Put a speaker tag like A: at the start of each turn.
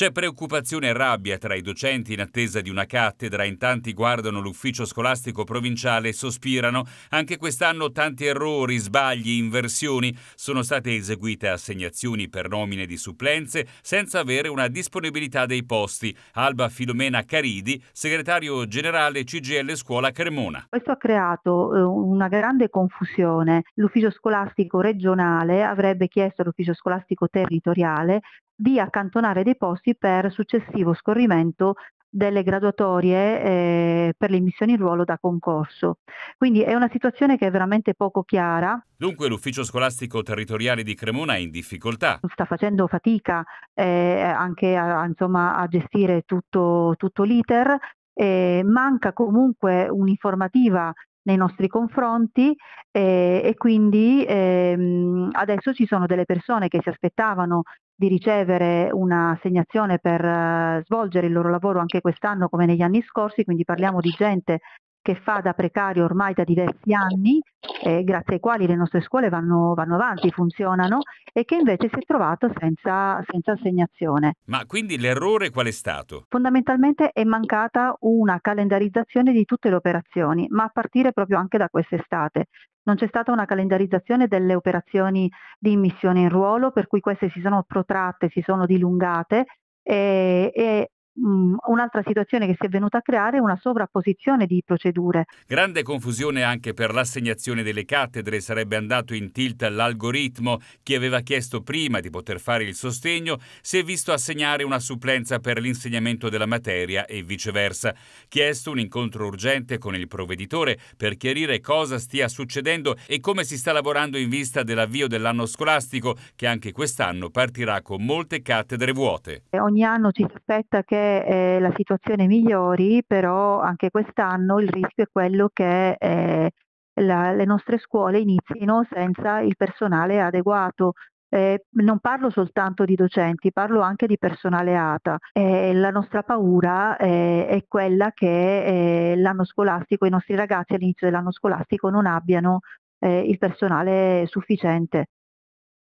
A: C'è preoccupazione e rabbia tra i docenti in attesa di una cattedra, in tanti guardano l'ufficio scolastico provinciale e sospirano. Anche quest'anno tanti errori, sbagli, inversioni. Sono state eseguite assegnazioni per nomine di supplenze senza avere una disponibilità dei posti. Alba Filomena Caridi, segretario generale CGL Scuola Cremona.
B: Questo ha creato eh, una grande confusione. L'ufficio scolastico regionale avrebbe chiesto all'ufficio scolastico territoriale di accantonare dei posti per successivo scorrimento delle graduatorie eh, per le missioni in ruolo da concorso. Quindi è una situazione che è veramente poco chiara.
A: Dunque l'ufficio scolastico territoriale di Cremona è in difficoltà.
B: Sta facendo fatica eh, anche a, insomma, a gestire tutto, tutto l'iter, eh, manca comunque un'informativa nei nostri confronti eh, e quindi ehm, adesso ci sono delle persone che si aspettavano di ricevere un'assegnazione per eh, svolgere il loro lavoro anche quest'anno come negli anni scorsi, quindi parliamo di gente che fa da precario ormai da diversi anni, eh, grazie ai quali le nostre scuole vanno, vanno, avanti, funzionano, e che invece si è trovato senza, senza assegnazione. Ma
A: quindi l'errore qual è stato?
B: Fondamentalmente è mancata una calendarizzazione di tutte le operazioni, ma a partire proprio anche da quest'estate non c'è stata una calendarizzazione delle operazioni di immissione in ruolo, per cui queste si sono protratte, si sono dilungate e, e Mm, un'altra situazione che si è venuta a creare è una sovrapposizione di procedure.
A: Grande confusione anche per l'assegnazione delle cattedre, sarebbe andato in tilt l'algoritmo, chi aveva chiesto prima di poter fare il sostegno si è visto assegnare una supplenza per l'insegnamento della materia e viceversa. Chiesto un incontro urgente con il provveditore per chiarire cosa stia succedendo e come si sta lavorando in vista dell'avvio dell'anno scolastico che anche quest'anno partirà con molte cattedre vuote.
B: Ogni anno ci si aspetta che eh, la situazione migliori, però anche quest'anno il rischio è quello che eh, la, le nostre scuole inizino senza il personale adeguato. Eh, non parlo soltanto di docenti, parlo anche di personale ATA. Eh, la nostra paura eh, è quella che eh, l'anno scolastico, i nostri ragazzi all'inizio dell'anno scolastico non abbiano eh, il personale sufficiente.